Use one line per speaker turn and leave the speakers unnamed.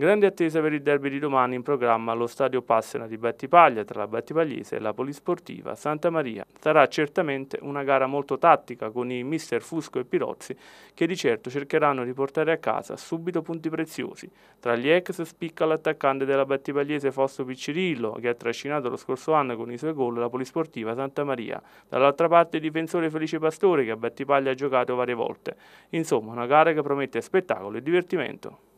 Grande attesa per il derby di domani in programma allo stadio Passena di Battipaglia tra la Battipagliese e la Polisportiva Santa Maria. Sarà certamente una gara molto tattica con i mister Fusco e Pirozzi che di certo cercheranno di portare a casa subito punti preziosi. Tra gli ex spicca l'attaccante della Battipagliese Fosso Piccirillo che ha trascinato lo scorso anno con i suoi gol la Polisportiva Santa Maria. Dall'altra parte il difensore Felice Pastore che a Battipaglia ha giocato varie volte. Insomma una gara che promette spettacolo e divertimento.